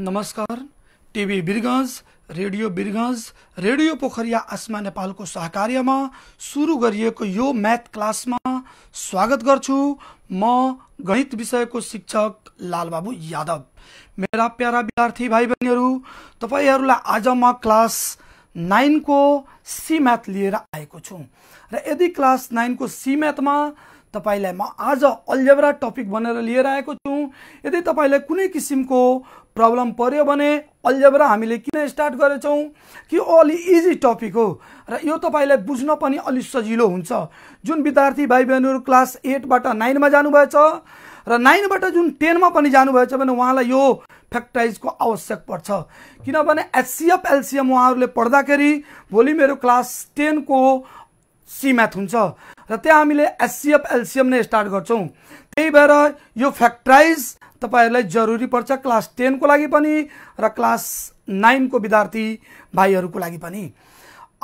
नमस्कार TV Birgunj radio Birgunj radio Pokhariya आसमा नेपालको सहकार्यमा सुरु गरिएको यो म्याथ क्लासमा स्वागत गर्छु म गणित विषयको शिक्षक लालबाबु यादव मेरा प्यारा विद्यार्थी भाइ बहिनीहरू तपाईँहरूलाई आज म क्लास नाइनको सी म्याथ लिएर आएको छु र यदि क्लास नाइनको सी म्याथमा तपाईँलाई म आज अल्जेब्रा टपिक भनेर लिएर आएको छु यदि तपाईँलाई कुनै किसिमको प्रब्लम पर्यो भने अल्जेब्रा हामीले किन स्टार्ट गरेछौँ कि अलि इजी टपिक हो र यो तपाईँलाई बुझ्न पनि अलि सजिलो हुन्छ जुन विद्यार्थी भाइ बहिनीहरू क्लास एटबाट नाइनमा जानुभएछ र नाइनबाट जुन टेनमा पनि जानुभएछ भने उहाँलाई यो फ्याक्ट्राइजको आवश्यक पर्छ किनभने एचसिएफ एलसिएम उहाँहरूले पढ्दाखेरि भोलि मेरो क्लास टेनको म्याथ हुन्छ र त्यहाँ हामीले एचसिएफ एलसिएम नै स्टार्ट गर्छौँ त्यही भएर यो फ्याक्टराइज तपाईँहरूलाई जरुरी पर्छ क्लास टेनको लागि पनि र क्लास नाइनको विद्यार्थी भाइहरूको लागि पनि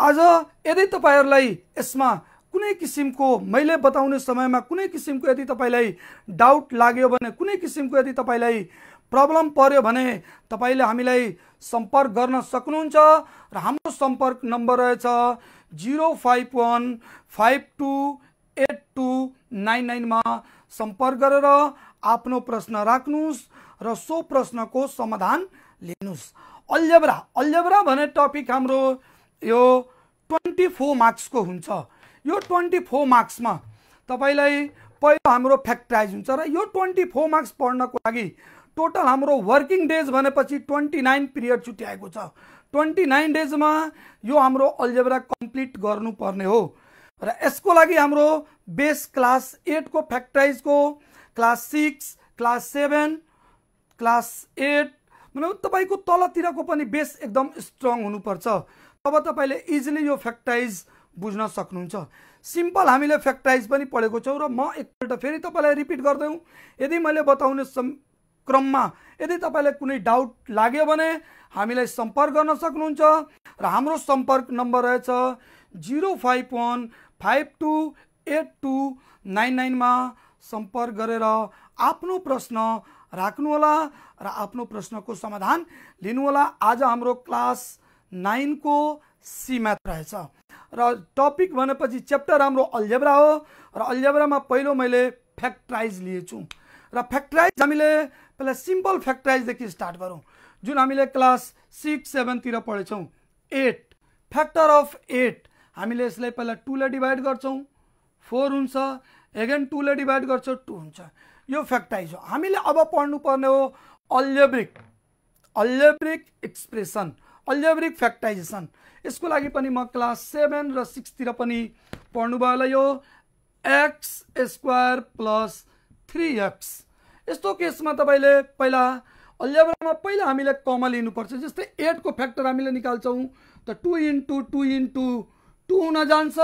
आज यदि तपाईँहरूलाई यसमा कुनै किसिमको मैले बताउने समयमा कुनै किसिमको यदि तपाईँलाई डाउट लाग्यो भने कुनै किसिमको यदि तपाईँलाई प्रब्लम पर्यो भने तपाईँले हामीलाई सम्पर्क गर्न सक्नुहुन्छ र हाम्रो सम्पर्क नम्बर रहेछ zero five one five two eight two nine नाइनमा सम्पर्क गरेर आफ्नो प्रश्न राख्नुहोस् र सो प्रश्नको समाधान लिनुहोस् अल्यब्रा अल्यब्रा भन्ने टपिक हाम्रो यो ट्वेन्टी फोर मार्क्सको हुन्छ यो ट्वेन्टी फोर मार्क्समा तपाईँलाई पहिलो हाम्रो फ्याक्टराइज हुन्छ र यो ट्वेन्टी फोर मार्क्स पढ्नको लागि टोटल हाम्रो वर्किङ डेज भनेपछि ट्वेन्टी नाइन पिरियड छुट्याएको छ ट्वेन्टी नाइन डेजमा यो हाम्रो अल्जेब्रा कम्प्लिट गर्नुपर्ने हो र यसको लागि हाम्रो बेस क्लास एटको फ्याक्टराइजको class six class seven class eight मतलब तपाईँको तलतिरको पनि बेस एकदम स्ट्रङ हुनुपर्छ तब तपाईँले इजिली यो फ्याक्टाइज बुझ्न सक्नुहुन्छ सिम्पल हामीले फ्याक्टाइज पनि पढेको छौँ र म एकपल्ट फेरि तपाईँलाई रिपिट गरिदिउँ यदि मैले बताउने क्रममा यदि तपाईँलाई कुनै डाउट लाग्यो भने हामीलाई सम्पर्क गर्न सक्नुहुन्छ र हाम्रो सम्पर्क नम्बर रहेछ zero five one five two eight two nine नाइनमा सम्पर्क गरेर आफ्नो प्रश्न राख्नुहोला र आफ्नो प्रश्नको समाधान लिनुहोला आज हाम्रो क्लास नाइनको सीमा रहेछ र टपिक भनेपछि च्याप्टर हाम्रो अल्जेब्रा हो र अल्जेब्रामा पहिलो मैले फ्याक्ट्राइज लिएछु र फ्याक्ट्राइज हामीले पहिला सिम्पल फ्याक्ट्राइजदेखि स्टार्ट गरौँ जुन हामीले क्लास सिक्स सेभेनतिर पढेछौँ एट फ्याक्टर अफ एट हामीले यसलाई पहिला टूलाई डिभाइड गर्छौँ फोर हुन्छ एगेन टूले डिभाइड गर्छ टू हुन्छ यो फ्याक्टाइज हो हामीले अब पढ्नुपर्ने हो अल्यब्रिक अल्यब्रिक एक्सप्रेसन अल्यब्रिक फ्याक्टाइजेसन यसको लागि पनि म क्लास सेभेन र सिक्सतिर पनि पढ्नुभयो होला यो x square plus three x यस्तो केसमा तपाईँले पहिला अल्यब्रामा पहिला हामीले कमा लिनुपर्छ जस्तै एटको फ्याक्टर हामीले निकाल्छौँ त two into two into two हुन जान्छ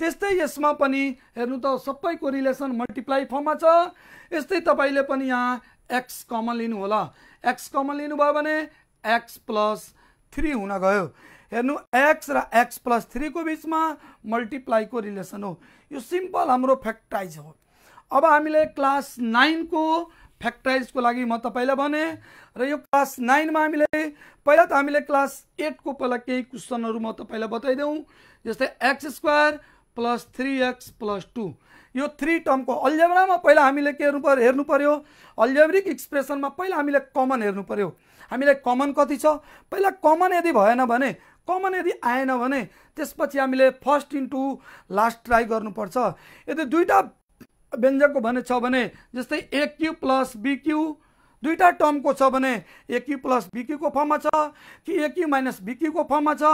त्यस्तै यसमा पनि हेर्नु त सबैको रिलेसन मल्टिप्लाई फर्ममा छ यस्तै तपाईँले पनि यहाँ एक्स कमन लिनु होला एक्स कमन लिनुभयो भने एक्स प्लस थ्री हुन गयो हेर्नु एक्स र एक्स प्लस थ्रीको बिचमा मल्टिप्लाईको रिलेसन हो यो सिम्पल हाम्रो फ्याक्टाइज हो अब हामीले क्लास नाइनको फ्याक्टराइजको लागि म तपाईँलाई भने र यो क्लास नाइनमा हामीले पहिला त हामीले क्लास एटको पहिला केही क्वेसनहरू म तपाईँलाई बताइदेऊ जस्तै x square plus three x plus two यो थ्री टर्मको अल्जेब्रामा पहिला हामीले के हेर्नु पर्यो हेर्नु पऱ्यो अल्जेब्रिक एक्सप्रेसनमा पहिला हामीले कमन हेर्नु पऱ्यो हामीले कमन कति छ पहिला कमन यदि भएन भने कमन यदि आएन भने त्यसपछि हामीले फर्स्ट इन्टु लास्ट ट्राई गर्नुपर्छ यदि दुईवटा व्यञ्जकको भने छ भने जस्तै एक्यु प्लस बिक्यु दुईवटा टर्मको छ भने एक्यु प्लस बिक्युको फर्ममा छ कि एक्यु माइनस बिक्युको फर्ममा छ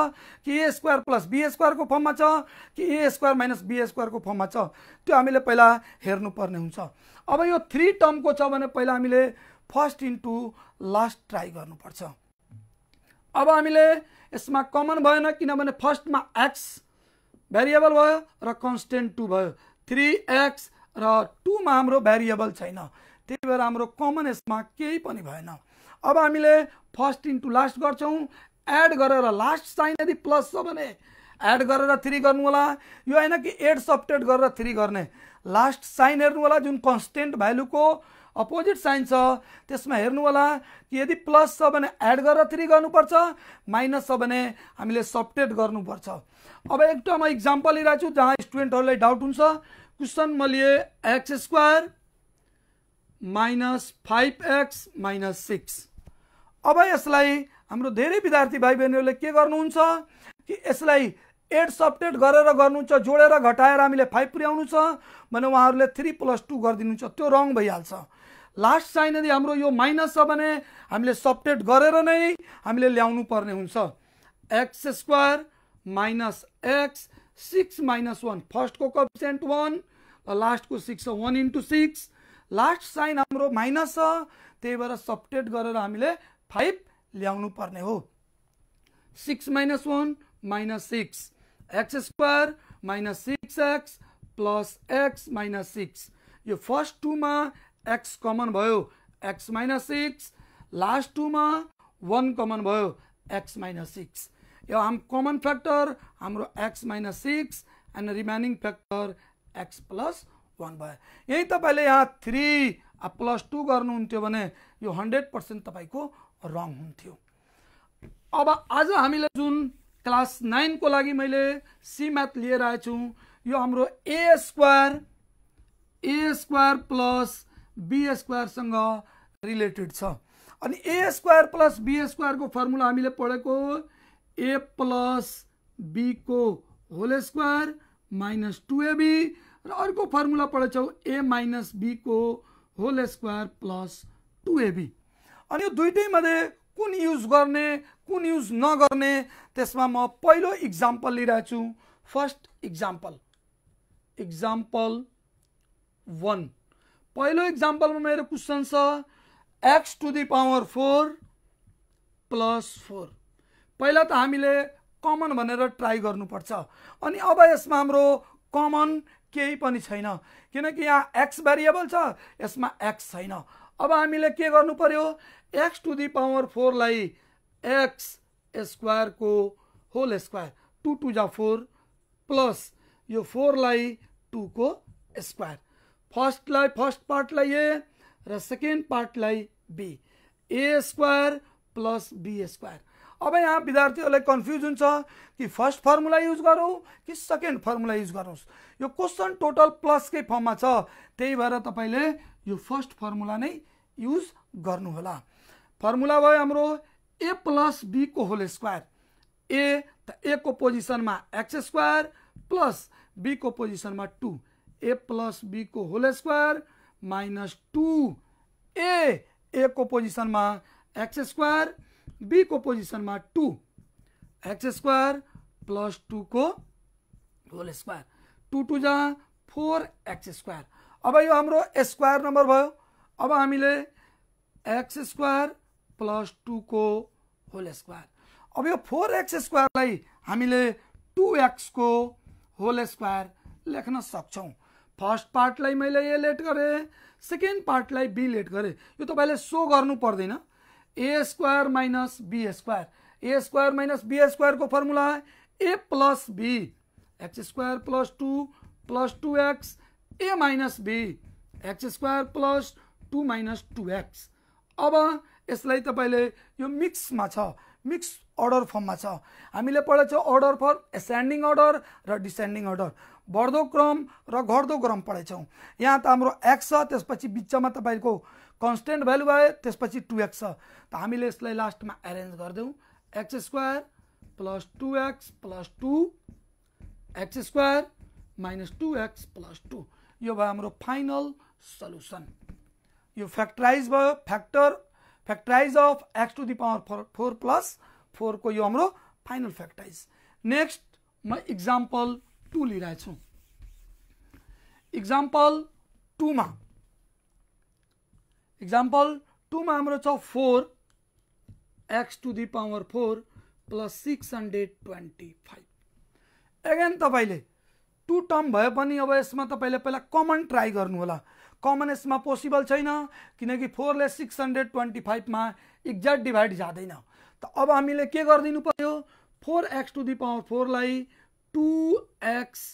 कि ए स्क्वायर प्लस बी स्क्वायरको फर्ममा छ कि ए स्क्वायर माइनस बी स्क्वायरको फर्ममा छ त्यो हामीले पहिला हेर्नुपर्ने हुन्छ अब यो थ्री टर्मको छ भने पहिला हामीले फर्स्ट इन्टु लास्ट ट्राई गर्नुपर्छ अब हामीले यसमा कमन भएन किनभने फर्स्टमा एक्स भेरिएबल भयो र कन्सटेन्ट टू भयो थ्री एक्स र टुमा हाम्रो भेरिएबल छैन त्यही भएर हाम्रो कमन यसमा केही पनि भएन अब हामीले फर्स्ट इन्टु लास्ट गर्छौँ एड गरेर लास्ट साइन यदि प्लस छ भने एड गरेर थ्री गर्नु होला यो होइन कि एड सप्टेड गरेर थ्री गर्ने लास्ट साइन हेर्नु होला जुन कन्सटेन्ट भ्यालुको अपोजिट साइन छ त्यसमा हेर्नु होला कि यदि प्लस छ भने एड गरेर थ्री गर्नुपर्छ माइनस छ भने हामीले सप्टेड गर्नुपर्छ अब एकदम इक्जाम्पल लिइरहेको छु जहाँ स्टुडेन्टहरूलाई डाउट हुन्छ क्वेसन मैले x square minus five x minus six अब यसलाई हाम्रो धेरै विद्यार्थी भाइ बहिनीहरूले के गर्नुहुन्छ कि यसलाई एड सपटेड गरेर गर्नुहुन्छ जोडेर घटाएर हामीले फाइभ पुर्याउनु छ भने उहाँहरूले थ्री प्लस टू गरिदिनुहुन्छ त्यो रङ भइहाल्छ लास्ट चाहिँ यदि हाम्रो यो माइनस छ भने हामीले सपटेड गरेर नै हामीले ल्याउनु पर्ने हुन्छ x square minus x six minus one फर्स्टको कब्सेन्ट वान लास्टको सिक्स छ one into six last sign हाम्रो माइनस छ त्यही भएर सपरेट गरेर हामीले फाइभ ल्याउनु पर्ने हो six minus one minus six x square minus six x plus x minus six यो फर्स्ट टूमा एक्स कमन भयो एक्स माइनस सिक्स लास्ट टूमा वान कमन भयो एक्स माइनस सिक्स यो हाम कमन फ्याक्टर हाम्रो x minus six and remaining factor x plus one भयो यहीँ तपाईँले यहाँ थ्री प्लस टू गर्नुहुन्थ्यो भने यो हन्ड्रेड पर्सेन्ट तपाईँको रङ हुन्थ्यो अब आज हामीले जुन क्लास नाइनको लागि मैले सी म्याथ लिएर आएछु यो हाम्रो a square a square plus b स्क्वायरसँग रिलेटेड छ अनि ए स्क्वायर प्लस बी स्क्वायरको फर्मुला हामीले पढेको ए प्लस बीको whole square minus two ab र अर्को फर्मुला पढेछौँ ए माइनस बीको whole square plus two AB अनि यो मध्ये कुन युज गर्ने कुन युज नगर्ने त्यसमा म पहिलो इक्जाम्पल लिइरहेछु फर्स्ट इक्जाम्पल इक्जाम्पल वान पहिलो इक्जाम्पलमा मेरो क्वेसन छ x to the power four plus four पहिला त हामीले कमन भनेर ट्राई गर्नुपर्छ अनि अब यसमा हाम्रो कमन केही पनि छैन किनकि यहाँ एक्स भेरिएबल छ यसमा एक्स छैन अब हामीले के गर्नु पर्यो एक्स टु दि पावर फोरलाई एक्स स्क्वायरको होल स्क्वायर टु टु जा फोर प्लस यो फोरलाई टुको स्क्वायर फर्स्टलाई फर्स्ट पार्टलाई ए र सेकेन्ड पार्टलाई b a square plus b square अब यहाँ विद्यार्थीहरूलाई कन्फ्युज हुन्छ कि फर्स्ट फर्मुला युज गरौँ कि सेकेन्ड फर्मुला युज गरौँ यो क्वेसन टोटल प्लसकै फर्ममा छ त्यही भएर तपाईँले यो फर्स्ट फर्मुला नै युज गर्नुहोला फर्मुला भयो हाम्रो ए प्लस बीको होल स्क्वायर ए त एको पोजिसनमा एक्स स्क्वायर प्लस बीको पोजिसनमा टु ए प्लस बीको whole square minus two a को पोजिसनमा एक्स स्क्वायर बीको पोजिसनमा टू एक्स स्क्वायर प्लस टूको होल स्क्वायर टू टू जहाँ फोर एक्स स्क्वायर अब यो हाम्रो स्क्वायर नम्बर भयो अब हामीले एक्स स्क्वायर प्लस टूको होल स्क्वायर अब यो फोर एक्स स्क्वायरलाई हामीले टु एक्सको होल स्क्वायर लेख्न सक्छौँ फर्स्ट पार्टलाई मैले ए लेट गरेँ सेकेन्ड पार्टलाई बी लेट गरेँ यो तपाईँले सो गर्नु पर्दैन a square minus b square a square minus b स्क्वायरको formula a plus b x square plus two plus two x a minus b x square plus two minus two x अब यसलाई तपाईँले यो मिक्समा छ मिक्स अर्डर फर्ममा छ हामीले पढेको छ अर्डर फर एसेन्डिङ अर्डर र डिसेन्डिङ अर्डर बढ्दो क्रम र घट्दो क्रम पढेछौँ यहाँ त हाम्रो एक्स छ त्यसपछि बिचमा तपाईँको कन्सटेन्ट भ्यालु भयो त्यसपछि टु एक्स छ त हामीले यसलाई लास्टमा एरेन्ज गरिदिउँ x square plus two x plus two x square minus two x plus two यो भयो हाम्रो फाइनल सल्युसन यो फ्याक्टराइज भयो factor factorise of x to the power four four plus फोरको यो हाम्रो फाइनल फ्याक्टराइज नेक्स्ट म इक्जाम्पल टू लिइरहेछु इक्जाम्पल टूमा इक्जाम्पल टुमा हाम्रो छ four x to the power four plus six hundred twenty five again तपाईँले टु टर्म भए पनि अब यसमा तपाईँले पहिला कमन ट्राई गर्नुहोला कमन यसमा पोसिबल छैन किनकि फोरले सिक्स हन्ड्रेड ट्वेन्टी फाइभमा एक्ज्याक्ट डिभाइड जाँदैन त अब हामीले के गरिदिनु पर्यो four x to the power फोरलाई टु एक्स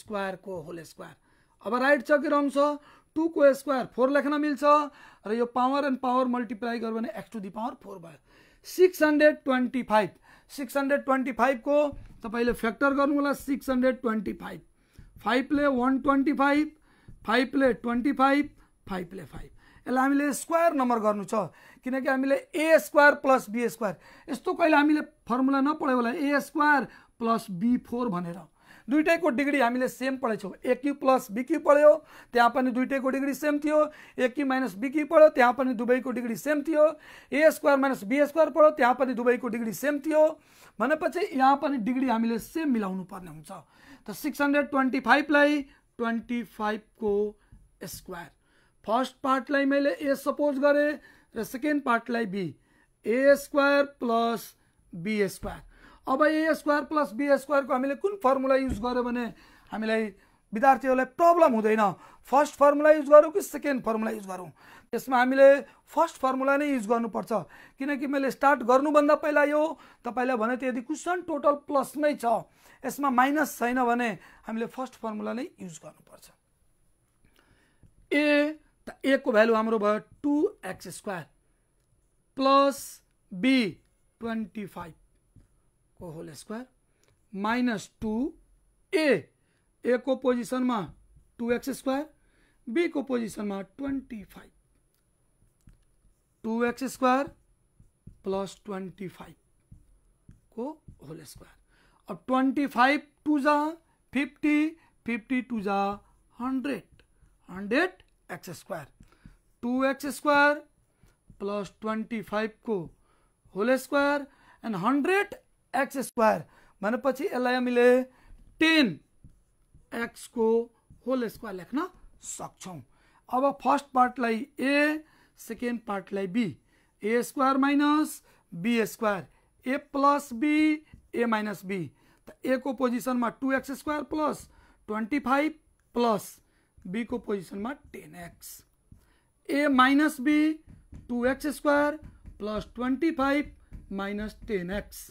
स्क्वायरको होल स्क्वायर अब राइट छ कि रङ छ टुको स्क्वायर फोर लेख्न मिल्छ र यो पावर एन्ड पावर मल्टिप्लाई गर्यो भने x to the power four भयो six hundred twenty five six hundred twenty फाइभको तपाईँले फ्याक्टर गर्नु होला सिक्स हन्ड्रेड ट्वेन्टी फाइभ फाइभले वान ट्वेन्टी फाइभ फाइभले ट्वेन्टी फाइभ फाइभले फाइभ यसलाई हामीले स्क्वायर नम्बर गर्नु छ किनकि हामीले a square plus b square यस्तो कहिले हामीले फर्मुला नपढ्यो होला a square plus b four भनेर दुइटैको डिग्री हामीले सेम पढेछौँ एक्यू प्लस बिक्यु पढ्यो त्यहाँ पनि दुइटैको डिग्री सेम थियो एक्यू माइनस बिक्यु पढ्यो त्यहाँ पनि दुबईको डिग्री सेम थियो a square minus b square पढ्यो त्यहाँ पनि दुबईको डिग्री सेम थियो भनेपछि यहाँ पनि डिग्री हामीले सेम मिलाउनु पर्ने हुन्छ त सिक्स हन्ड्रेड ट्वेन्टी फाइभलाई ट्वेन्टी फाइभको स्क्वायर फर्स्ट पार्टलाई मैले ए सपोज गरेँ र सेकेन्ड पार्टलाई b a square plus b square अब ए स्क्वायर प्लस बी स्क्वायरको हामीले कुन फर्मुला युज गर्यो भने हामीलाई विद्यार्थीहरूलाई प्रब्लम हुँदैन फर्स्ट फर्मुला युज गरौँ कि सेकेन्ड फर्मुला युज गरौँ त्यसमा हामीले फर्स्ट फर्मुला नै युज गर्नुपर्छ किनकि मैले स्टार्ट गर्नुभन्दा पहिला यो तपाईँलाई भने त यदि क्वेसन टोटल प्लसमै छ यसमा माइनस छैन भने हामीले फर्स्ट फर्मुला नै युज गर्नुपर्छ ए त ए को भ्यालु हाम्रो भयो two x square plus b twenty five को whole square minus two a a को पोजिशन में टू एक्स स्क्वायर बी को पोजिशन में twenty five two x square plus twenty five को होल स्क्वायर अब ट्वेंटी फाइव टू जा fifty fifty two जा hundred hundred x square two x square plus twenty five को whole square and hundred x square भनेपछि यसलाई हामीले ten एक्सको whole square लेख्न सक्छौँ अब फर्स्ट पार्टलाई ए सेकेन्ड पार्टलाई b a square minus b square a plus b a minus b त ए को पोजिसनमा two x square plus twenty five plus बीको पोजिसनमा ten x a minus b two x square plus twenty five minus ten x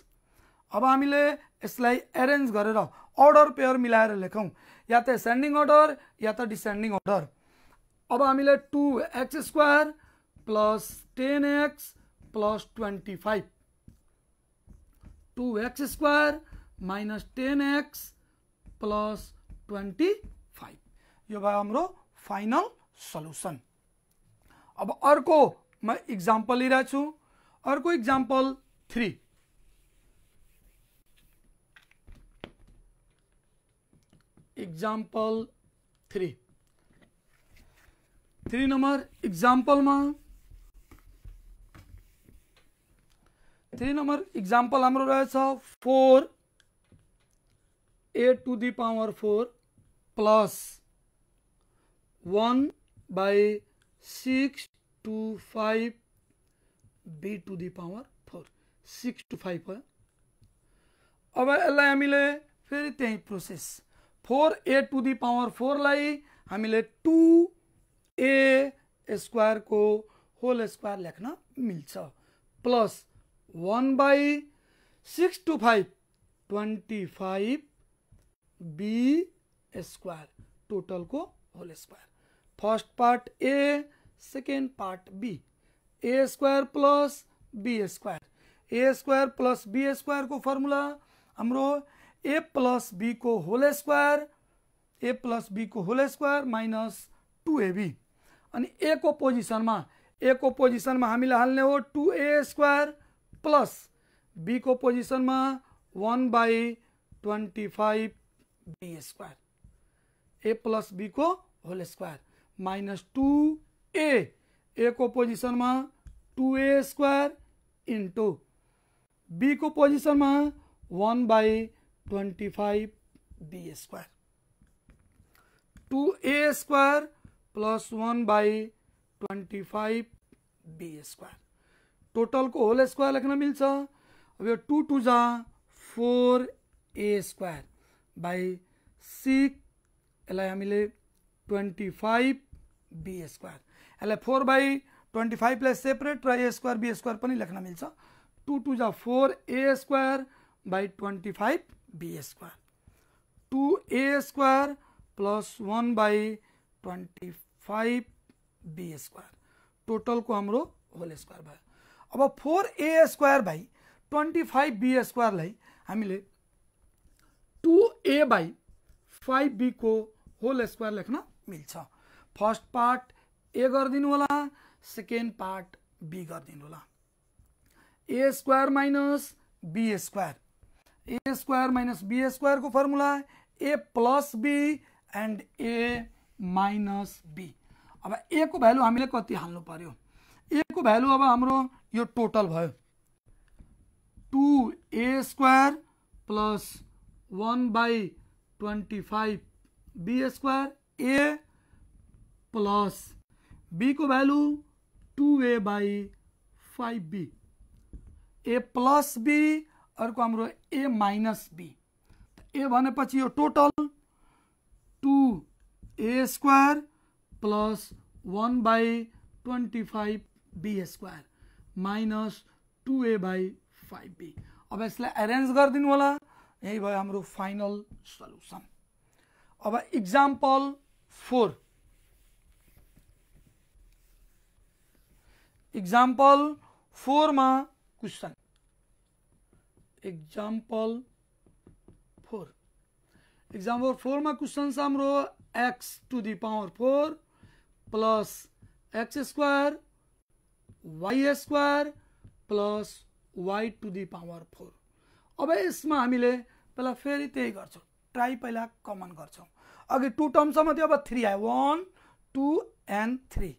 अब हामीले यसलाई arrange गरेर order pair मिलाएर लेखौँ या त एसेन्डिङ अर्डर या त डिसेन्डिङ अर्डर अब हामीले two x square plus ten x plus twenty five two x square minus ten x plus twenty five यो भयो हाम्रो फाइनल सल्युसन अब अर्को म इक्जाम्पल लिइरहेछु अर्को example three example three three number એક્ઝામ્પલમાં થ્રી નંબર એક્ઝામ્પલ આપણો રહે છે four a to the power four plus one by six two five b to the power four six two five હવે એટલે એમ લે ફેરી તે process four a to the power फोरलाई हामीले टु ए स्क्वायरको होल स्क्वायर लेख्न मिल्छ plus one by six two five twenty five b square टोटलको whole square first part a second part b a square plus b square a square plus b स्क्वायरको formula हाम्रो a plus बीको whole square a plus बीको whole square minus two AB अनि a को पोजिसनमा a को पोजिसनमा हामीले हाल्ने हो टु ए स्क्वायर प्लस बीको पोजिसनमा one by twenty five b square a plus बीको whole square minus two a एको को पोजिसनमा टु ए स्क्वायर इन्टु बीको पोजिसनमा one by twenty five b square two a square plus one by twenty five b square total को whole square लिखना मिल्छ अब यह टू टू जा four a square by six इस हमें ट्वेंटी फाइव बी स्क्वायर इस फोर बाई फाइव फाइभलाई सेपरेट र ए स्क्वायर बी स्क्वायर भी लेख्न मिलता टू टू जा four a square by twenty five b square two a square plus one by twenty five b square टोटलको हाम्रो whole square भयो अब four a square by twenty five b स्क्वायरलाई हामीले टु ए बाई फाइभ बीको whole square लेख्न मिल्छ first part ए गरिदिनु होला सेकेन्ड पार्ट बी गरिदिनु होला a square minus b square a square minus b स्क्वायरको formula a plus b and a minus b अब ए को भ्यालु हामीले कति हाल्नु पर्यो ए को भ्यालु अब हाम्रो यो टोटल भयो two a square plus one by twenty five b square a plus बीको value two a by five b a plus b अर्को हाम्रो ए माइनस बी ए भनेपछि यो total two a square plus one by twenty five b square minus two a by five b अब यसलाई arrange गरिदिनु होला यही भयो हाम्रो फाइनल सल्युसन अब इक्जाम्पल फोर इक्जाम्पल फोरमा question example four example ફોરમાં question સાંભળો x to the power four plus x square y square plus y to the power four अब इसमें हामीले पहिला फेरि त्यही ट्राई पे कमन गर्छौँ अघि टु टर्मसम्म अब थ्री आए one two and three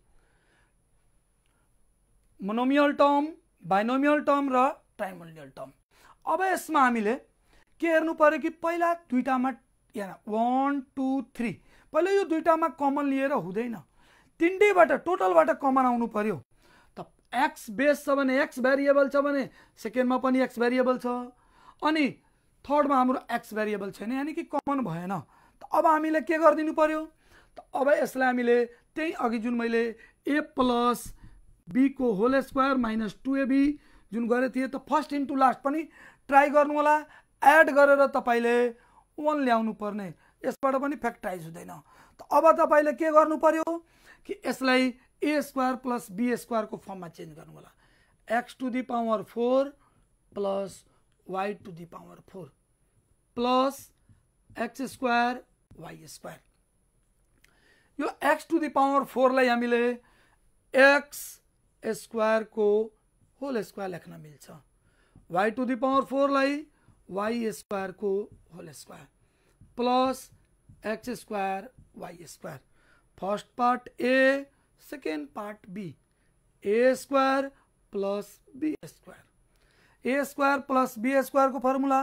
monomial term binomial term र ट्राइमोनियल टर्म अब यसमा हामीले के हेर्नु पऱ्यो कि पहिला दुइटामा यहाँ वान टू थ्री पहिला यो दुइटामा कमन लिएर हुँदैन तिनटैबाट टोटलबाट कमन आउनु पऱ्यो त एक्स बेस छ भने एक्स भेरिएबल छ भने सेकेन्डमा पनि एक्स भेरिएबल छ अनि थर्डमा हाम्रो एक्स भेरिएबल छैन यानि कि कमन भएन त अब हामीले के गरिदिनु पऱ्यो त अब यसलाई हामीले त्यही अघि जुन मैले ए प्लस बीको whole square minus two a b जुन गरेको थिएँ त फर्स्ट इन्टु लास्ट पनि ट्राई गर्नुहोला एड गरेर तपाईँले वान ल्याउनु पर्ने यसबाट पनि फ्याक्टराइज हुँदैन त अब तपाईँले के गर्नु पर्यो कि यसलाई ए स्क्वायर प्लस बी स्क्वायरको फर्ममा चेन्ज गर्नु होला x to the power four plus y to the power four plus x square y square यो एक्स टु दि पावर फोरलाई हामीले एक्स स्क्वायरको होल स्क्वायर लेख्न मिल्छ वाइ टु दि पावर फोरलाई वाइ स्क्वायरको whole square plus x square y square first part a second part b a square plus b square a square plus b स्क्वायरको formula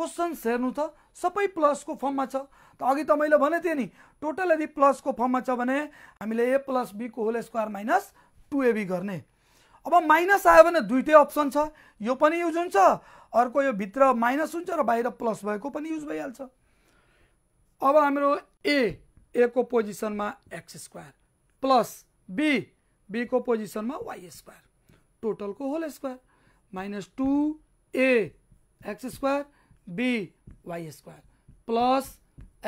questions हेर्नु त सबै प्लसको फर्ममा छ त अघि त मैले भनेको थिएँ नि टोटल यदि प्लसको फर्ममा छ भने हामीले ए प्लस बीको whole square minus two a b गर्ने अब माइनस आयो भने दुइटै अप्सन छ यो पनि युज हुन्छ अर्को यो भित्र माइनस हुन्छ र बाहिर प्लस भएको पनि युज भइहाल्छ अब हाम्रो ए ए को पोजिसनमा एक्स स्क्वायर प्लस बी बीको पोजिसनमा वाइ स्क्वायर टोटलको whole square minus two a x square b y square plus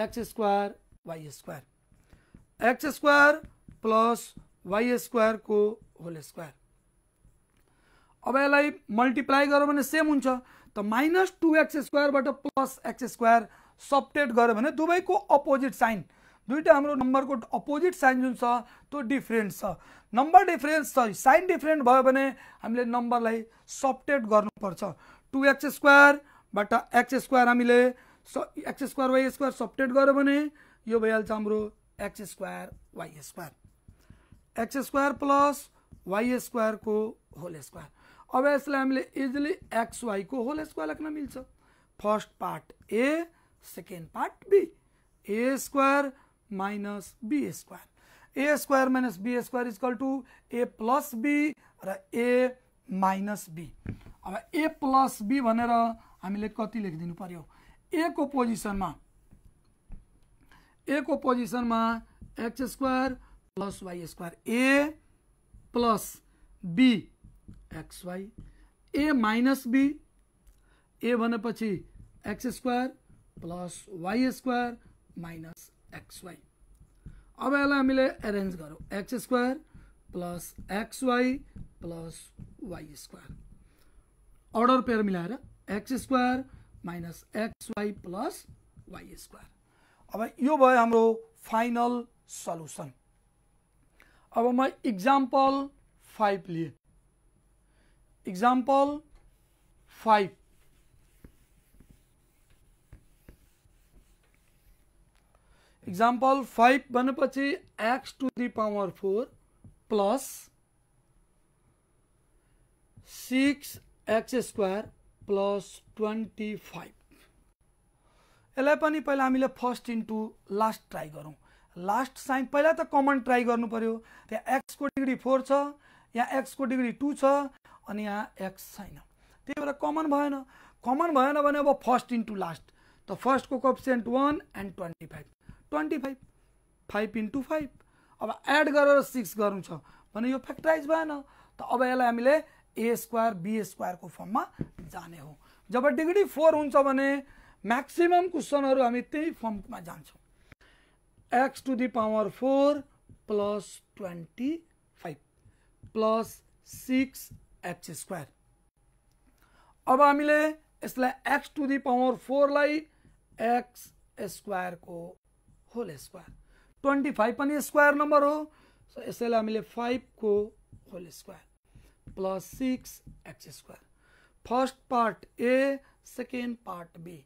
x square y square x square plus y स्क्वायरको होल स्क्वायर अब यसलाई मल्टिप्लाई गर्यो भने सेम हुन्छ त माइनस टु एक्स स्क्वायरबाट प्लस एक्स स्क्वायर सप्टेट गर्यो भने दुवैको अपोजिट साइन दुइटा हाम्रो नम्बरको अपोजिट साइन जुन छ त्यो डिफ्रेन्ट छ नम्बर डिफ्रेन्स छ साइन डिफ्रेन्ट भयो भने हामीले नम्बरलाई सप्टेट गर्नुपर्छ टु एक्स स्क्वायरबाट एक्स स्क्वायर हामीले स एक्स स्क्वायर वाइ स्क्वायर सप्टेट गर्यो भने यो भइहाल्छ हाम्रो x square y square x square plus y स्क्वायरको होल स्क्वायर अब यसलाई हामीले इजिली एक्सवाईको होल स्क्वायर लेख्न मिल्छ first part a second part b a square minus b square a square minus b square equal to a plus b र a minus b अब ए plus be भनेर हामीले कति लेखिदिनु पर्यो ए को पोजिसनमा ए को पोजिसनमा x square plus y square a plus b x y a minus b a भनेपछि x square plus y square minus x y अब यसलाई हामीले एरेन्ज गरौँ x square plus x y plus y square order pair मिलाएर x square minus x y plus y square अब यो भयो हाम्रो फाइनल सल्युसन अब म इक्जाम्पल फाइभ लिएँ इक्जाम्पल 5 इक्जाम्पल फाइभ भनेपछि x to the power four plus six x square plus twenty five यसलाई पनि पहिला हामीले फर्स्ट इन्टु लास्ट ट्राई गरौँ लास्ट साइन पहिला त कमन ट्राई गर्नु पऱ्यो त्यहाँ एक्सको डिग्री फोर छ यहाँ एक्सको डिग्री टू छ अनि यहाँ एक्स छैन त्यही भएर कमन भएन कमन भएन भने अब फर्स्ट इन्टु लास्ट त फर्स्टको कप्सेन्ट one and twenty five twenty five five into five अब एड गरेर सिक्स गर्नु छ भने यो फ्याक्टराइज भएन त अब यसलाई हामीले ए स्क्वायर बी स्क्वायरको फर्ममा जाने हो जब डिग्री फोर हुन्छ भने म्याक्सिमम् क्वेसनहरू हामी त्यही फर्ममा जान्छौँ x to the power four plus twenty five plus six x square अब हामीले यसलाई एक्स टु दि पावर फोरलाई एक्स स्क्वायरको होल स्क्वायर ट्वेन्टी फाइभ पनि स्क्वायर नम्बर हो सो यसैलाई हामीले फाइभको whole square plus six x square first part a second part b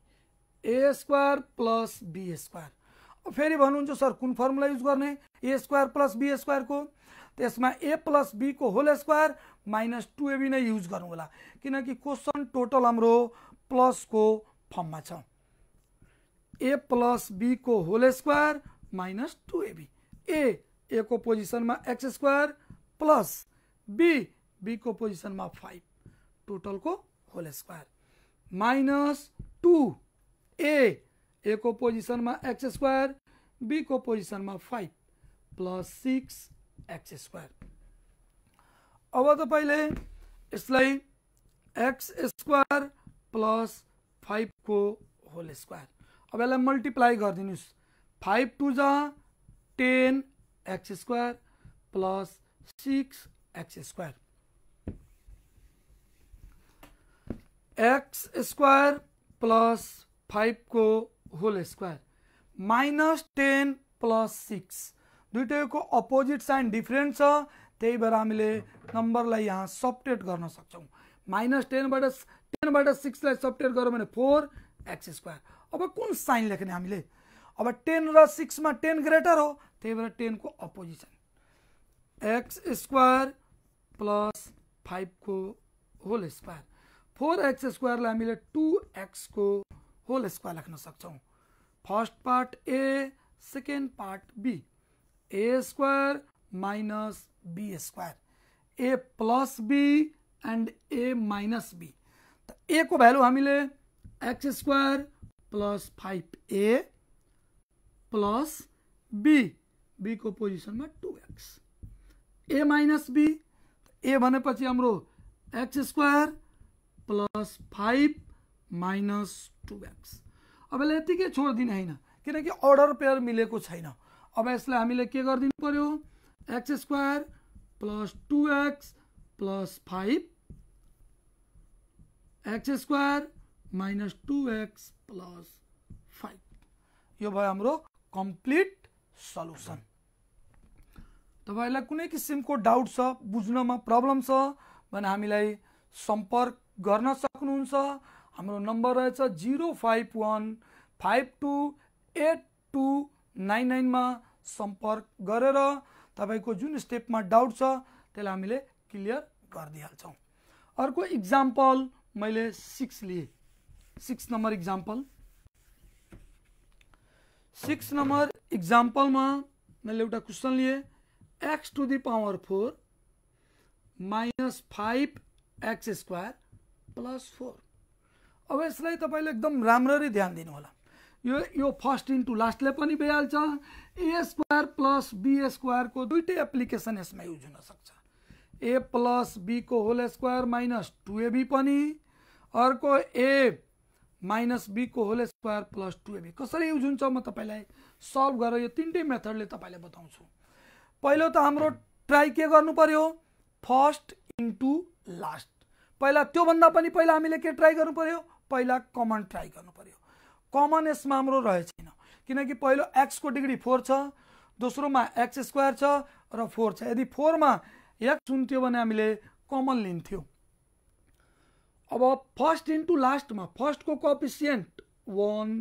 a square plus b square फेरि भन्नुहुन्छ सर कुन फर्मुला युज गर्ने ए स्क्वायर प्लस बी स्क्वायरको त्यसमा ए प्लस बीको whole square minus two a b नै use गर्नु होला किनकि क्वेसन टोटल हाम्रो प्लसको फर्ममा छ ए प्लस बीको whole square minus two AB a एको को पोजिसनमा एक्स स्क्वायर प्लस बी बीको पोजिसनमा फाइभ टोटलको whole square minus two a a को पोजिसनमा एक्स स्क्वायर बीको पोजिसनमा five plus six x square अब तपाईँले यसलाई एक्स स्क्वायर प्लस फाइभको होल स्क्वायर अब यसलाई मल्टिप्लाई गरिदिनुहोस् फाइभ टु जा ten x square plus six x square x square plus फाइभको whole square minus ten plus six दुइटैको अपोजिट साइन डिफरेन्ट छ त्यही भएर हामीले नम्बरलाई यहाँ सपरेट गर्न सक्छौँ माइनस टेनबाट टेनबाट सिक्सलाई सपरेट गऱ्यो भने फोर एक्स स्क्वायर अब कुन साइन लेख्ने हामीले अब टेन र सिक्समा टेन ग्रेटर हो त्यही भएर टेनको अपोजिसन एक्स स्क्वायर प्लस फाइभको होल स्क्वायर फोर एक्स स्क्वायरलाई हामीले टु एक्सको होल स्क्वायर लेख्न सक्छौँ first part a second part b a square minus b square a plus b and a minus b त को भ्यालु हामीले x square plus five a plus b बीको पोजिसनमा two x a minus b a भनेपछि हाम्रो x square plus five minus two x अब यसलाई यत्तिकै छोडिदिने होइन किनकि अर्डर पेयर मिलेको छैन अब यसलाई हामीले के गरिदिनु पऱ्यो x square plus two x plus five x square minus two x plus five यो भयो हाम्रो कम्प्लिट सल्युसन तपाईँहरूलाई कुनै किसिमको डाउट छ बुझ्नमा प्रब्लम छ भने हामीलाई सम्पर्क गर्न सक्नुहुन्छ हाम्रो नम्बर रहेछ zero five one five two eight two nine नाइनमा सम्पर्क गरेर तपाईँको जुन स्टेपमा डाउट छ त्यसलाई हामीले क्लियर गरिदिइहाल्छौँ अर्को इक्जाम्पल मैले सिक्स लिएँ six number example six number इक्जाम्पलमा मैले एउटा क्वेसन लिएँ x to the power four minus five x square plus four अब यसलाई तपाईँले एकदम राम्ररी ध्यान दिनुहोला यो यो फर्स्ट इन्टु लास्टले पनि भइहाल्छ ए स्क्वायर प्लस बी स्क्वायरको दुइटै एप्लिकेसन यसमा युज हुनसक्छ ए प्लस बीको whole square minus two ab पनि अर्को ए माइनस बीको whole square plus two ab कसरी युज हुन्छ म तपाईँलाई सल्भ गरेर यो तिनटै मेथडले तपाईँलाई बताउँछु पहिलो त हाम्रो ट्राई के गर्नु पर्यो फर्स्ट इन्टु लास्ट पहिला त्योभन्दा पनि पहिला हामीले के ट्राई गर्नु पर्यो पहिला कमन ट्राई गर्नु पर्यो कमन यसमा हाम्रो रहेको छैन किनकि पहिलो एक्सको डिग्री फोर छ दोस्रोमा एक्स स्क्वायर छ र फोर छ यदि फोरमा एक्स हुन्थ्यो भने हामीले कमन लिन्थ्यौँ अब फर्स्ट इन्टु लास्टमा फर्स्टको कपिसियन्ट वान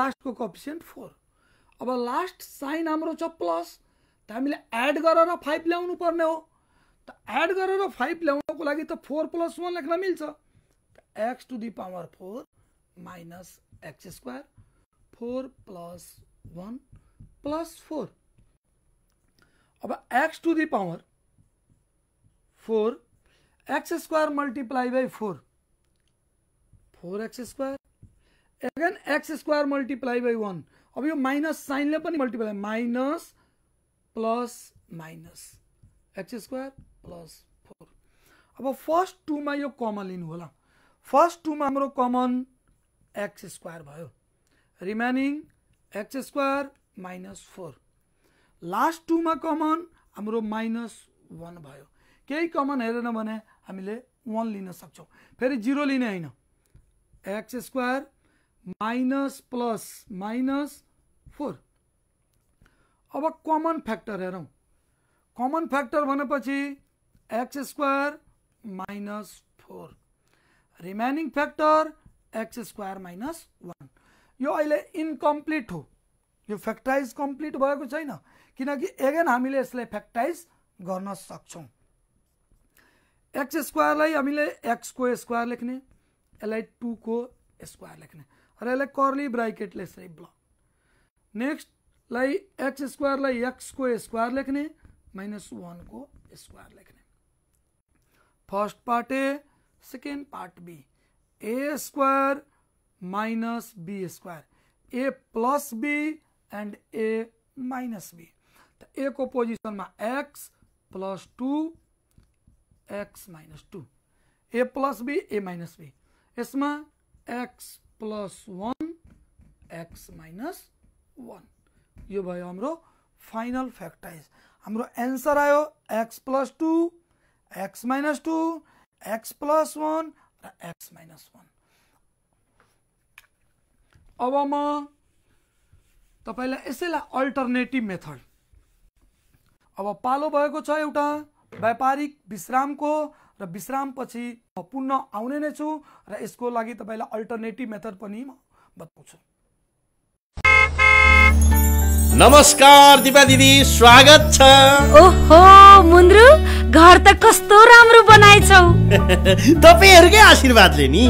लास्टको कपिसियन्ट फोर अब लास्ट साइन हाम्रो छ प्लस त हामीले एड गरेर फाइभ ल्याउनु पर्ने हो त एड गरेर फाइभ ल्याउनको लागि त फोर प्लस वान लेख्न मिल्छ x to the power four minus x square four plus one plus four अब x to the power four x square multiply by four four x square again x square multiply by one अब यह minus sign ने multiply minus plus minus x square plus four अब first two में यह common लिनु होला two में हम कमन एक्स स्क्वायर भयो remaining x square minus four last टूमा कमन हाम्रो माइनस वान भयो केही कमन हेरेन भने हामीले वान लिन सक्छौँ फेरि जिरो लिने होइन x square minus plus minus four अब कमन फ्याक्टर हेरौँ कमन फ्याक्टर भनेपछि x square minus four remaining factor x square minus one यो अहिले इन्कम्प्लिट हो यो फ्याक्टराइज कम्प्लिट भएको छैन किनकि एगेन हामीले यसलाई फ्याक्टराइज गर्न सक्छौँ एक्स स्क्वायरलाई हामीले एक्सको स्क्वायर लेख्ने यसलाई टूको स्क्वायर लेख्ने र यसलाई कर्ली ब्राइकेटले यसरी ब्लक नेक्स्टलाई एक्स स्क्वायरलाई एक्सको स्क्वायर लेख्ने माइनस वानको स्क्वायर लेख्ने first part a second part b a square minus b square a plus b and a minus b तो ए को पोजिशन में x plus two x minus two a plus b a minus b इसमें x plus one x minus one ये भाई हम final factorise हम answer आयो x plus two x minus two x plus one x minus one अब म यसैलाई alternative method अब पालो भएको छ एउटा व्यापारिक विश्रामको र विश्रामपछि म पुनः आउने नै छु र यसको लागि तपाईँलाई अल्टरनेटिभ मेथड पनि म बताउँछु नमस्कार दिपा दिदी स्वागत छ ओहो मुन्द्रु घर त कस्तो राम्रो बनाएछौ तपाईँहरूकै आशीर्वादले नि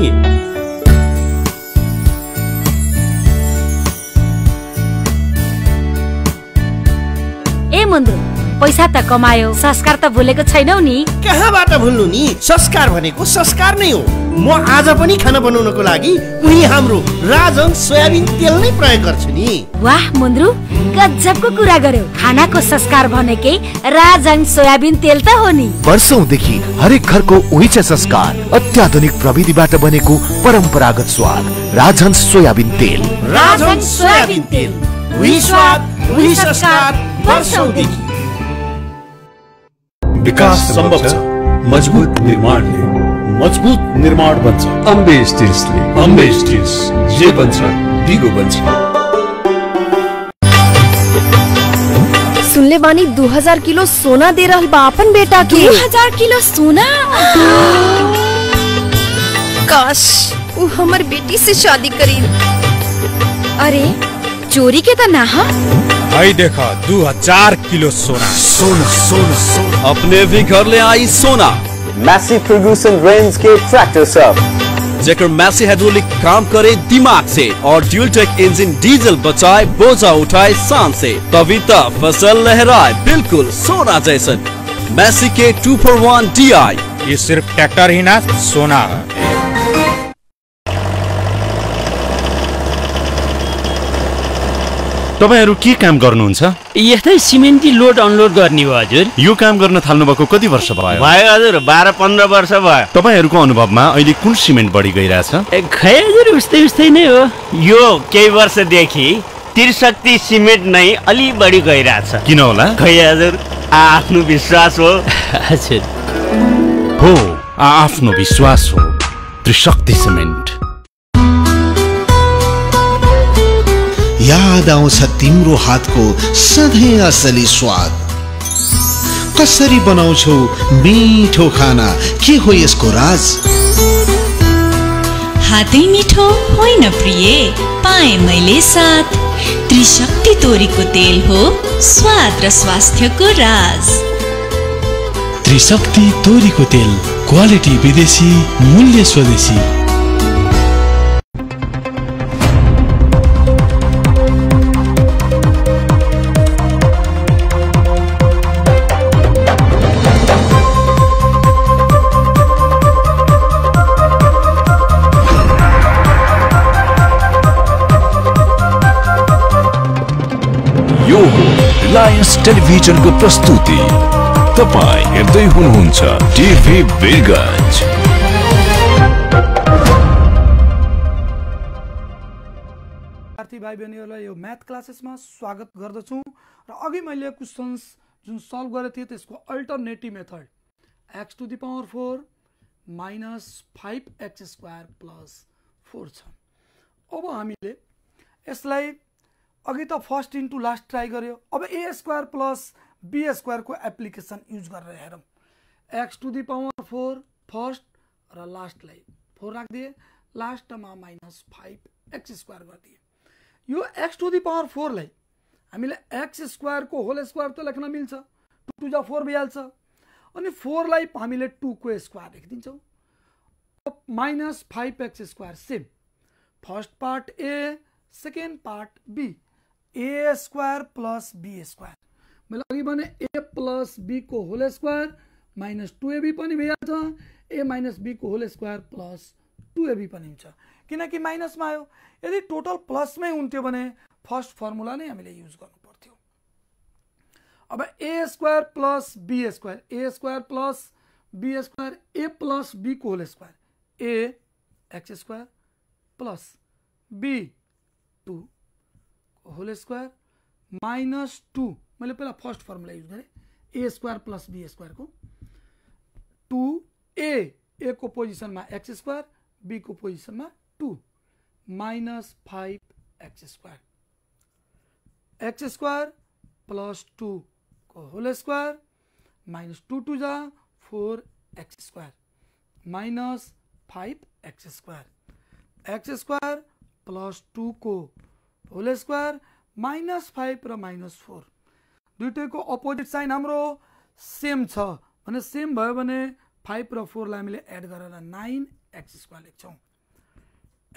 ए मुन्द्रु पैसा त कमायो संस्कार त भुलेको छैनौ नि कहाँबाट भुल्नु नि संस्कार भनेको संस्कार नै हो म आज पनि खाना बनाउनको लागि उही हाम्रो राजन सोयाबिन तेल नै प्रयोग गर्छु नि वाह मुन्द्रु गजबको कुरा गर्यो खानाको संस्कार भनेकै राजन सोयाबिन तेल त हो नि वर्षौंदेखि हरेक घरको उही छ संस्कार अत्याधुनिक प्रविधिबाट बनेको परम्परागत स्वाद राजन सोयाबिन तेल राजन सोयाबिन तेल उही स्वाद उही संस्कार वर्षौंदेखि विकास संभव मजबूत निर्माण निर्माणले मजबुत निर्माण बन अम्बे स्टिल्सले अम्बे स्टिल्स जे बन दिगो बन सुनले बानी 2000 किलो सोना दे रहल बा अपन बेटा के 2000 किलो सोना काश वो हमर बेटी से शादी करी अरे चोरी के तना तो आई देखा दो हजार किलो सोना सोना सोना सोना अपने भी घर ले आई सोना मैसी फर्गूसन रेंज के ट्रैक्टर सब जेकर मैसी हाइड्रोलिक काम करे दिमाग से और ड्यूल टेक इंजन डीजल बचाए बोझा उठाए शान से तो फसल लहराए बिल्कुल सोना जैसन मैसी के two four one D I ये सिर्फ ट्रैक्टर ही ना सोना है तपाईँहरू के काम गर्नुहुन्छ यस्तै सिमेन्टी लोड अनलोड गर्ने हो हजुर यो काम गर्न थाल्नु भएको कति वर्ष भयो भयो हजुर बाह्र पन्ध्र वर्ष भयो तपाईँहरूको अनुभवमा अहिले कुन सिमेन्ट बढी गइरहेछ खै हजुर उस्तै उस्तै नै हो यो केही वर्षदेखि त्रिशक्ति सिमेन्ट नै अलि बढी गइरहेछ किन होला खै हजुर आफ्नो विश्वास हो हजुर हो आफ्नो विश्वास हो त्रिशक्ति सिमेन्ट याद आउँछ तिम्रो हातको सधैँ असली स्वाद कसरी बनाउँछौ मिठो खाना के हो यसको राज हातै मिठो होइन प्रिय पाएँ मैले साथ त्रिशक्ति तोरीको तेल हो स्वाद र स्वास्थ्यको राज त्रिशक्ति तोरीको तेल क्वालिटी विदेशी मूल्य स्वदेशी टेलिभिजनको प्रस्तुति तपाईँ हेर्दै हुनुहुन्छ टिभी वीरगञ्ज विद्यार्थी भाइ बहिनीहरूलाई यो म्याथ क्लासेसमा स्वागत गर्दछु र अघि मैले क्वेसन्स जुन सल्भ गरेको थिएँ त्यसको alternative method x to the power four minus five x square plus four छ अब हामीले यसलाई अघि त फर्स्ट इन्टु लास्ट ट्राई गर्यो अब ए स्क्वायर प्लस बी स्क्वायरको एप्लिकेसन युज गरेर हेरौँ x to the power four first र लास्टलाई फोर राखिदिएँ लास्टमा माइनस फाइभ एक्स स्क्वायर गरिदिएँ यो एक्स टु दि पावर फोरलाई हामीले एक्स स्क्वायरको होल स्क्वायर त लेख्न मिल्छ टु टु जा फोर भइहाल्छ अनि फोरलाई हामीले टुको स्क्वायर लेखिदिन्छौँ minus five x square same first part a second part b a square plus b square मतलब अगर बने ए प्लस बी को whole square minus two ab पनि भइहाल्छ ए माइनस को whole square plus two ab पनि क्योंकि minus में आयो यदि टोटल प्लसमें हो फर्स्ट फर्मुला नहीं हमें यूज कर पर्थ्य अब a square plus b square a square plus b square a plus b को whole square a x square plus b two whole square minus two मैं पे फर्स्ट फर्मुला यूज करें a square plus b square को two a को position में x square b को position में two minus five x square x square plus two को whole square minus two two जा four x square minus five x square x square plus two को whole square minus five र minus four दुइटैको opposite sign हाम्रो same छ भने same भयो भने फाइभ र फोरलाई हामीले एड गरेर नाइन एक्स स्क्वायर लेख्छौँ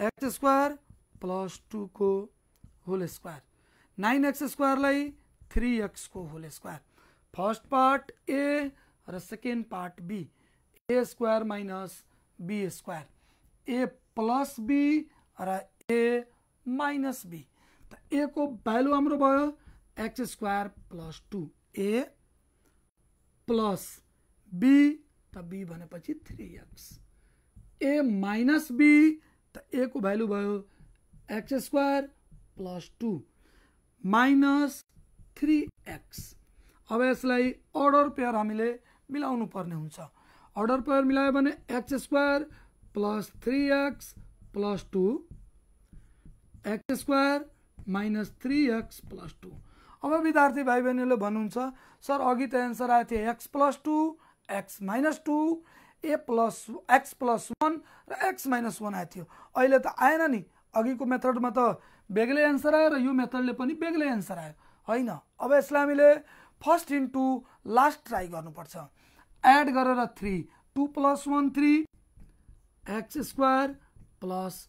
एक्स स्क्वायर प्लस टूको होल स्क्वायर नाइन एक्स स्क्वायरलाई थ्री एक्सको whole square first part a र second part b a square minus b square a plus b र ए माइनस बी त एको value हाम्रो भयो x square plus two a plus b त b भनेपछि three x a minus b त एको भ्यालु भयो x square plus two minus three x अब यसलाई अर्डर पेयर हामीले मिलाउनु पर्ने हुन्छ अर्डर पेयर मिलायो भने x square plus three x plus two x square minus three x plus two अब विद्यार्थी भाइ बहिनीले भन्नुहुन्छ सर अघि त एन्सर आएको थियो x plus two x minus two a plus x plus one र एक्स माइनस वान आएको थियो अहिले त आएन नि अघिको मेथडमा त बेग्लै एन्सर आयो र यो मेथडले पनि बेग्लै एन्सर आयो होइन अब यसलाई हामीले फर्स्ट इन्टु लास्ट ट्राई गर्नुपर्छ एड गरेर three two plus one three x square plus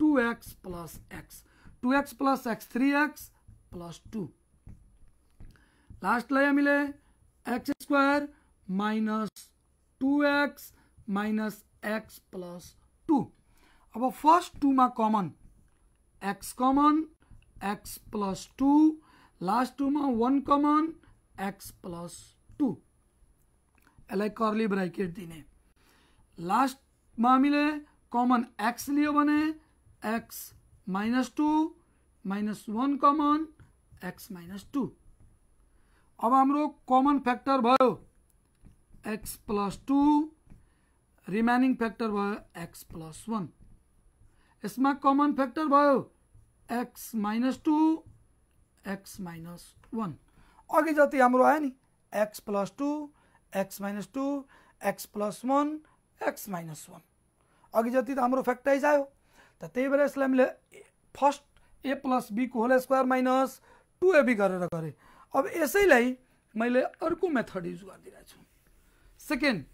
two x plus x two x plus x three x plus two last लाया x square minus two x minus x plus two अब first two में common x common x plus two last two में one common x plus two इस curly bracket दिने last में हामीले common x लियो भने x minus two minus one common x minus two अब हम कमन फैक्टर भो x plus two remaining factor भयो एक्स प्लस वन इसमें कमन फैक्टर भो x minus two x minus one अघि जी हम आए नि x plus two x minus two x plus one x minus one अगि जी तो हम फैक्टराइज आयो त त्यही भएर यसलाई हामीले फर्स्ट ए प्लस बीको whole square minus two ab गरेर गरेँ अब यसैलाई मैले अर्को मेथड युज गरिदिरहेको छु सेकेन्ड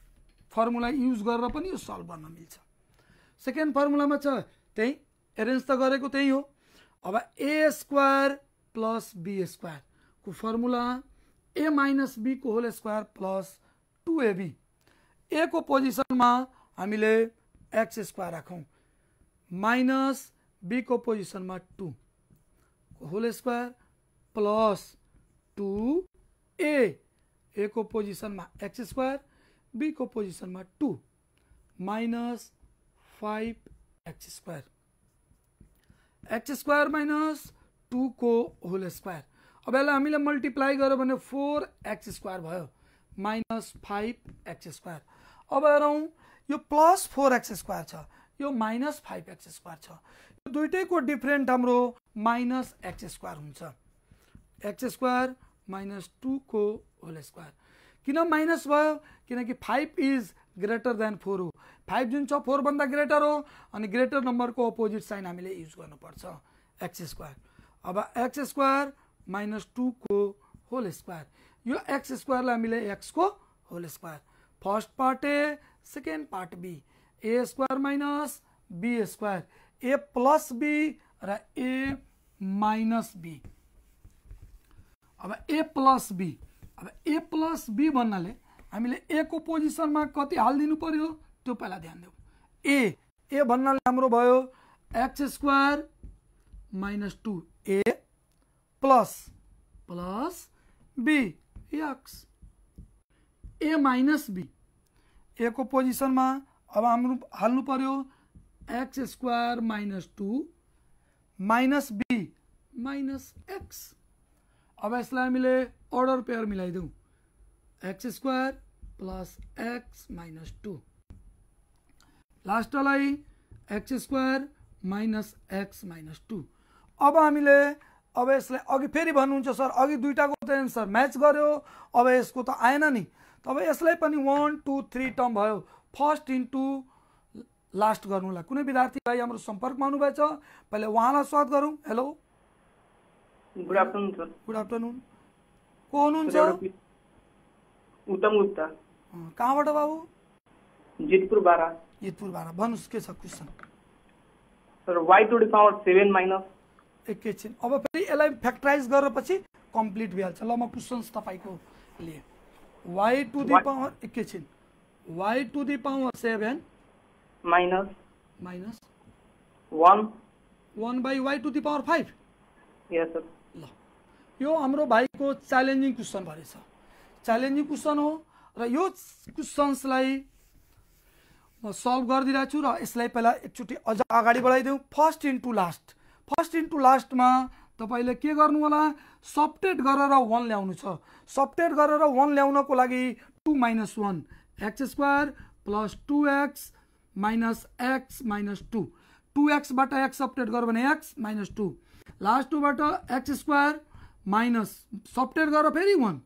फर्मुला युज गरेर पनि यो सल्भ गर्न मिल्छ सेकेन्ड फर्मुलामा छ त्यही एरेन्ज त गरेको त्यही हो अब ए स्क्वायर प्लस बी स्क्वायरको फर्मुला ए माइनस बीको whole square plus two AB a को पोजिसनमा हामीले एक्स स्क्वायर राखौँ माइनस बीको पोजिसनमा two whole square plus two a एको पोजिसनमा एक्स स्क्वायर बीको पोजिसनमा two minus five x square x square minus टुको होल स्क्वायर अब यसलाई हामीले मल्टिप्लाई गर्यो भने फोर एक्स स्क्वायर भयो माइनस फाइभ एक्स स्क्वायर अब हेरौँ यो प्लस फोर एक्स स्क्वायर छ यो माइनस फाइभ एक्स स्क्वायर छ यो दुइटैको डिफ्रेन्ट हाम्रो माइनस एक्स स्क्वायर हुन्छ एक्स स्क्वायर माइनस टूको होल स्क्वायर किन माइनस भयो किनकि five is greater than four हो फाइभ जुन छ फोरभन्दा ग्रेटर हो अनि ग्रेटर नम्बरको अपोजिट साइन हामीले युज गर्नुपर्छ एक्स स्क्वायर अब एक्स स्क्वायर माइनस टूको होल स्क्वायर यो एक्स स्क्वायरलाई हामीले एक्सको whole square first part a second part b a square minus b square a plus b र ए माइनस बी अब ए प्लस बी अब ए प्लस बी भन्नाले हामीले ए को पोजिसनमा कति हालिदिनु पर्यो त्यो पहिला ध्यान दिउँ ए ए भन्नाले हाम्रो भयो x square minus two a plus plus b x a minus b a को पोजिसनमा अब हाम्रो हाल्नु पर्यो x square minus two minus b minus x अब यसलाई हामीले अर्डर पेयर मिलाइदिउँ x square plus x minus two लास्टलाई x square minus x minus two अब हामीले अब यसलाई अघि फेरि भन्नुहुन्छ सर अघि दुइटाको त एन्सर म्याच गर्यो अब यसको त आएन नि तब यसलाई पनि वान टू थ्री टर्म भयो फर्स्ट इन्टु लास्ट गर्नुलाई कुनै विद्यार्थीलाई हाम्रो सम्पर्कमा आउनुभएछ पहिला उहाँलाई स्वागत गरौँ hello good afternoon sir good afternoon को हुनुहुन्छ उत्तम गुप्ता कहाँबाट बाबु जितपुर बारा जितपुर बारा भन्नुहोस् के छ question sir y to power seven minus एकैछिन अब फेरि यसलाई फ्याक्टराइज गरेपछि कम्प्लिट भइहाल्छ ल म क्वेसन्स तपाईँको लिए वाइ टु दि पावर एकैछिन y to the power 7 minus minus 1 1 by y to the power 5 yes sir ल यो हाम्रो भाइको च्यालेन्जिङ क्वेसन भएछ च्यालेन्जिङ क्वेसन हो र यो क्वेसन्सलाई म सल्भ गरिदिरहेको छु र यसलाई पहिला एकचोटि अझ अगाडि बढाइदिउँ first into last first into लास्टमा तपाईँले के गर्नु होला सप्टेट गरेर वान ल्याउनु छ सप्टेट गरेर वान ल्याउनको लागि two minus one x square plus two x minus x minus two two एक्सबाट एक्स सप्टेट गर्यो भने एक्स माइनस टू लास्ट टूबाट एक्स स्क्वायर माइनस सप्टेट गर फेरि one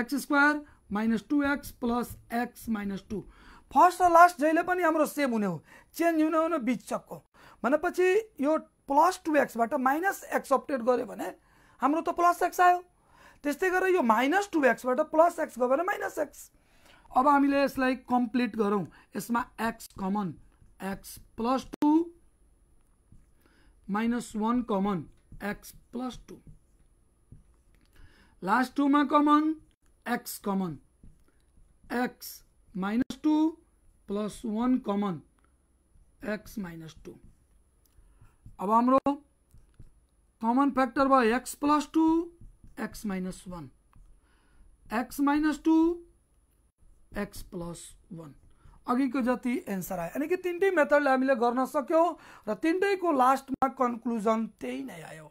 x square minus two x plus x minus two first र last जहिले पनि हाम्रो सेम हुने हो चेन्ज हुने हुने बिचको भनेपछि यो प्लस टु एक्सबाट माइनस एक्स अपडेट गऱ्यो भने हाम्रो त प्लस एक्स आयो त्यस्तै गरेर यो माइनस टु एक्सबाट प्लस एक्स गयो भने माइनस एक्स अब हमें इसलिए कम्प्लिट कर x common x plus two minus one common x plus two last two में common x common x minus two plus one common x minus two अब हम कमन फैक्टर भाई x plus two x minus one x minus two x plus one अघिको जति answer आयो यानि कि तिनटै मेथडले हामीले गर्न सक्यौँ र तिनटैको लास्टमा कन्क्लुजन त्यही नै आयो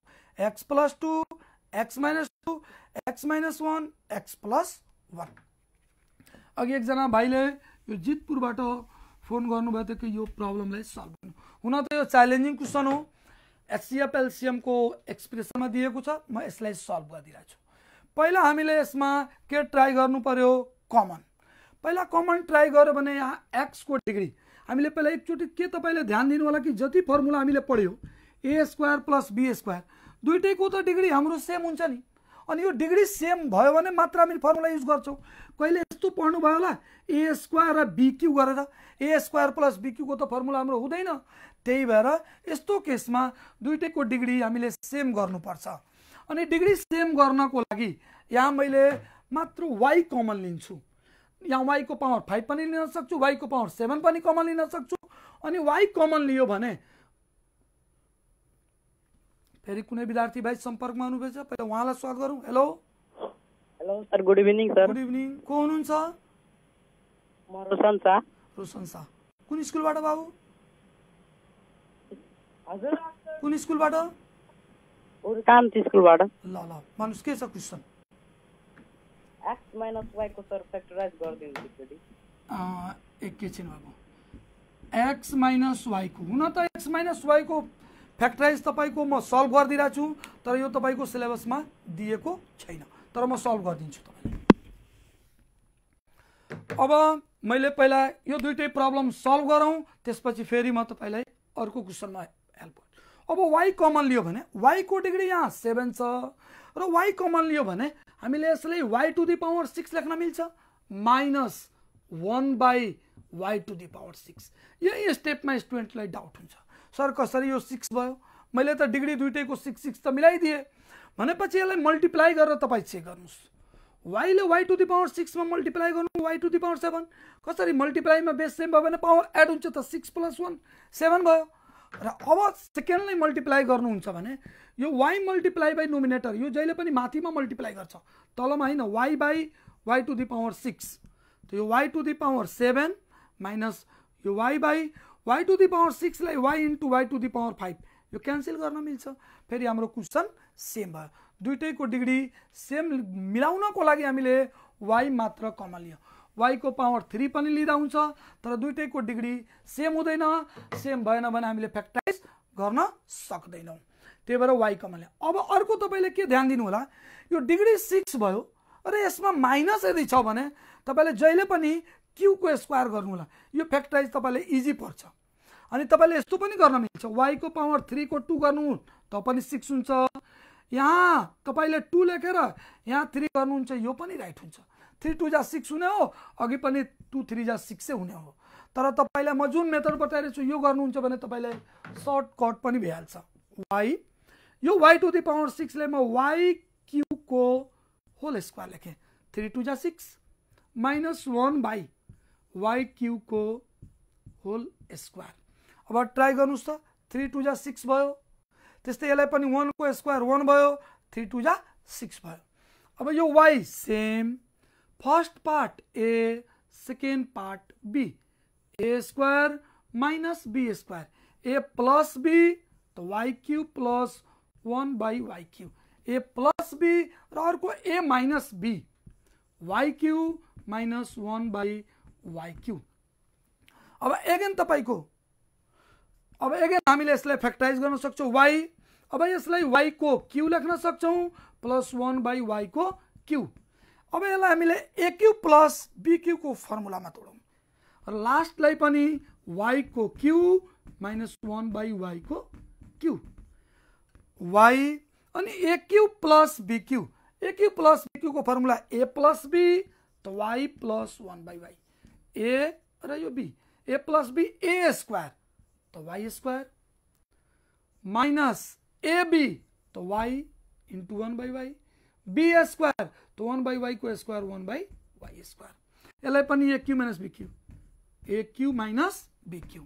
x plus two x minus two x minus one x plus one अघि एकजना भाइले यो जितपुरबाट फोन गर्नुभएको थियो कि यो प्रब्लमलाई सल्भ गर्नु हुन त यो च्यालेन्जिङ क्वेसन हो एचसिएफ एलसिएमको एक्सप्रेसनमा दिएको छ म यसलाई सल्भ गरिदिइरहेको छु पहिला हामीले यसमा के ट्राई गर्नु पर्यो कमन पहिला कमन ट्राई गर्यो भने यहाँ एक्सको डिग्री हामीले पहिला एकचोटि के तपाईँले ध्यान दिनु होला कि जति फर्मुला हामीले पढ्यो a square plus b square दुइटैको त डिग्री हाम्रो सेम हुन्छ नि अनि यो डिग्री सेम भयो भने मात्र हामी फर्मुला युज गर्छौँ कहिले यस्तो पढ्नुभयो होला ए स्क्वायर र बिक्यु गरेर ए स्क्वायर प्लस बिक्युको त फर्मुला हाम्रो हुँदैन त्यही भएर यस्तो केसमा दुइटैको डिग्री हामीले सेम गर्नुपर्छ अनि डिग्री सेम गर्नको लागि यहाँ मैले मात्र वाइ कमन लिन्छु यहाँ वाइको पावर फाइभ पनि लिन सक्छु वाइको पावर सेभेन पनि कमन लिन सक्छु अनि वाई कमन लियो भने फेरि कुनै विद्यार्थी भाइ सम्पर्कमा हुनुभएछ पहिला उहाँलाई स्वागत गरौँ hello hello sir good evening sir good evening को हुनुहुन्छ म रोशन शाह रोशन शाह कुन स्कुलबाट बाबु हजुर कुन स्कुलबाट स्कुलबाट ल ल भन्नुहोस् के छ क्वेसन एक्स माइनस वाईको सर फ्याक्टराइज गरिदिनु एकचोटि एकैछिन बाबु एक्स माइनस वाईको हुन त एक्स माइनस वाईको फ्याक्टराइज तपाईँको म सल्भ गरिदिरहेको छु तर यो तपाईँको सिलेबसमा दिएको छैन तर म सल्भ गरिदिन्छु तपाईँलाई अब मैले पहिला यो दुइटै प्रब्लम सल्भ गरौँ त्यसपछि फेरि म तपाईँलाई अर्को क्वेसनमा हेल्प गर्छु अब वाइ कमन लियो भने वाइको डिग्री यहाँ सेभेन छ र वाइ कमन लियो भने हामीले यसलाई y to the power six लेख्न मिल्छ minus one by y to the power six यही स्टेपमा स्टुडेन्टलाई डाउट हुन्छ सर कसरी यो सिक्स भयो मैले त डिग्री दुइटैको सिक्स सिक्स त मिलाइदिएँ भनेपछि यसलाई मल्टिप्लाई गरेर तपाईँ चेक गर्नुहोस् वाइले वाइ टु दि पावर सिक्समा मल्टिप्लाई गर्नु y to the power seven कसरी मल्टिप्लाईमा बेस सेम भयो भने पावर एड हुन्छ त सिक्स प्लस वान सेभेन भयो र अब सेकेन्डलाई मल्टिप्लाई गर्नुहुन्छ भने यो वाइ मल्टिप्लाई बाई नोमिनेटर यो जहिले पनि माथिमा मल्टिप्लाई गर्छ तलमा होइन y by y to the power six यो y to the power seven minus यो y by y to the power सिक्सलाई y into y to the power five यो क्यान्सल गर्न मिल्छ फेरि हाम्रो क्वेसन सेम भयो दुइटैको डिग्री सेम मिलाउनको लागि हामीले वाइ मात्र कमन लियो वाइको पावर थ्री पनि लिँदा हुन्छ तर दुइटैको डिग्री सेम हुँदैन सेम भएन भने हामीले फ्याक्टराइज गर्न सक्दैनौँ त्यही भएर वाइ कमनले अब अर्को तपाईँले के ध्यान दिनु होला यो डिग्री सिक्स भयो र यसमा माइनस यदि छ भने तपाईँले जहिले पनि क्युको स्क्वायर गर्नु होला यो फ्याक्टराइज तपाईँले इजी पर्छ अनि तपाईँले यस्तो पनि गर्न मिल्छ वाइको पावर थ्रीको टू गर्नु त पनि सिक्स हुन्छ यहाँ तपाईँले टू लेखेर यहाँ थ्री गर्नुहुन्छ यो पनि राइट हुन्छ थ्री टू जा सिक्स हुने हो अघि पनि टू थ्री जा सिक्सै हुने हो तर तपाईँलाई म जुन मेथड बताइरहेको छु यो गर्नुहुन्छ भने तपाईँलाई सर्टकट पनि भइहाल्छ वाइ यो वाई टू दावर सिक्स ले वाई क्यू को होल स्क्वायर लेखे थ्री टू जा six minus one by y q को होल स्क्वायर अब ट्राई कर थ्री टू जा सिक्स भो तस्ते यसलाई पनि स्क्वायर वन भो थ्री टू जा सिक्स भो अब यो y same first part a second part b a square minus b square a plus b तो y q plus one by y q a plus b र अर्को a minus b y q minus one by y q अब again तपाईँको अब eigen हामीले यसलाई factorise गर्न सक्छौँ वाइ अब यसलाई वाइको क्यु लेख्न सक्छौँ प्लस वान बाई वाइको क्यु अब यसलाई हामीले एक्यू प्लस बी फर्मुलामा तोडौँ र लास्टलाई पनि वाइको क्यु माइनस वान बाई वाइको q y a q plus b q plus plus b q को फर्मुला ए प्लस बी तो y plus one by y a अरे b a plus b a square तो y square minus a b तो y into one by y b square तो one by Y को square one by y square यसलाई पनि a q minus b q q a q minus b q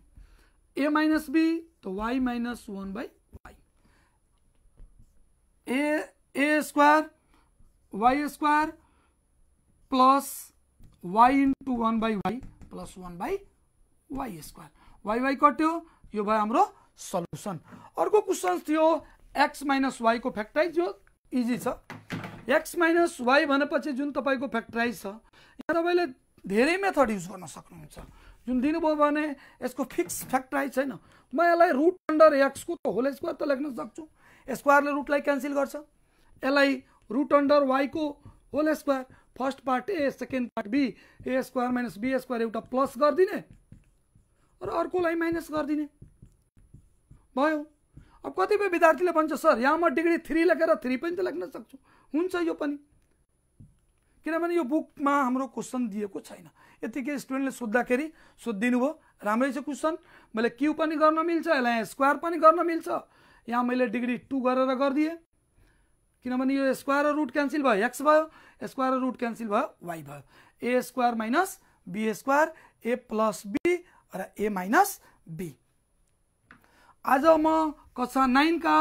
a minus b तो y minus one by a a square y square plus y into one by y plus one by y square y y कट्यो यो भयो हाम्रो solution अर्को question थियो x minus वाईको factorise यो easy छ एक्स माइनस वाई भनेपछि जुन तपाईँको फ्याक्टराइज छ यहाँ तपाईँले धेरै मेथड युज गर्न सक्नुहुन्छ जुन दिनुभयो भने यसको फिक्स फ्याक्टराइज छैन म यसलाई रुट अन्डर एक्सको त होल स्क्वायर त लेख्न सक्छु स्क्वायरले रुटलाई क्यान्सल गर्छ यसलाई रुट अन्डर वाइको whole square first part a second part b a square minus b square एउटा प्लस गरिदिने र अर्कोलाई माइनस गरिदिने भयो अब कतिपय विद्यार्थीले भन्छ सर यहाँ म डिग्री थ्री लेखेर थ्री पनि त लेख्न सक्छु हुन्छ यो पनि किनभने यो बुकमा हाम्रो क्वेसन दिएको छैन यतिकै स्टुडेन्टले सोद्धाखेरि सोधिदिनु भयो राम्रै छ क्वेसन मैले क्यु पनि गर्न मिल्छ यसलाई स्क्वायर पनि गर्न मिल्छ यहाँ मैले डिग्री टू गरेर गरिदिएँ किनभने यो स्क्वायर र रुट क्यान्सिल भयो एक्स भयो स्क्वायर र रुट क्यान्सिल भयो वाइ भयो a square minus b square a plus b र ए माइनस बी आज म कक्षा नाइनका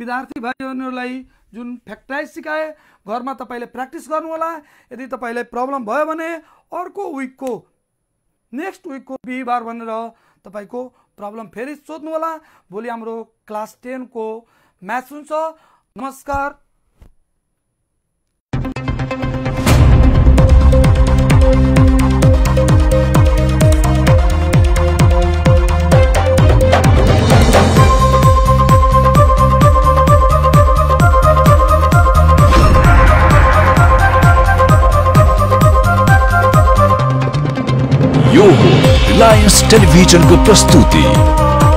विद्यार्थी भाइ बहिनीहरूलाई जुन फ्याक्टराइज सिकाएँ घरमा तपाईँले प्र्याक्टिस गर्नुहोला यदि तपाईँलाई प्रब्लम भयो भने अर्को विकको नेक्स्ट विकको बिहिबार भनेर तपाईँको प्रब्लम फेरि सोध्नु होला भोलि हाम्रो क्लास टेनको म्याथ हुन्छ नमस्कार लायन्स टेलिभिजनको प्रस्तुति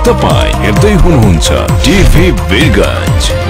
तपाईँ हेर्दै हुनुहुन्छ टिभी बिरगन्ज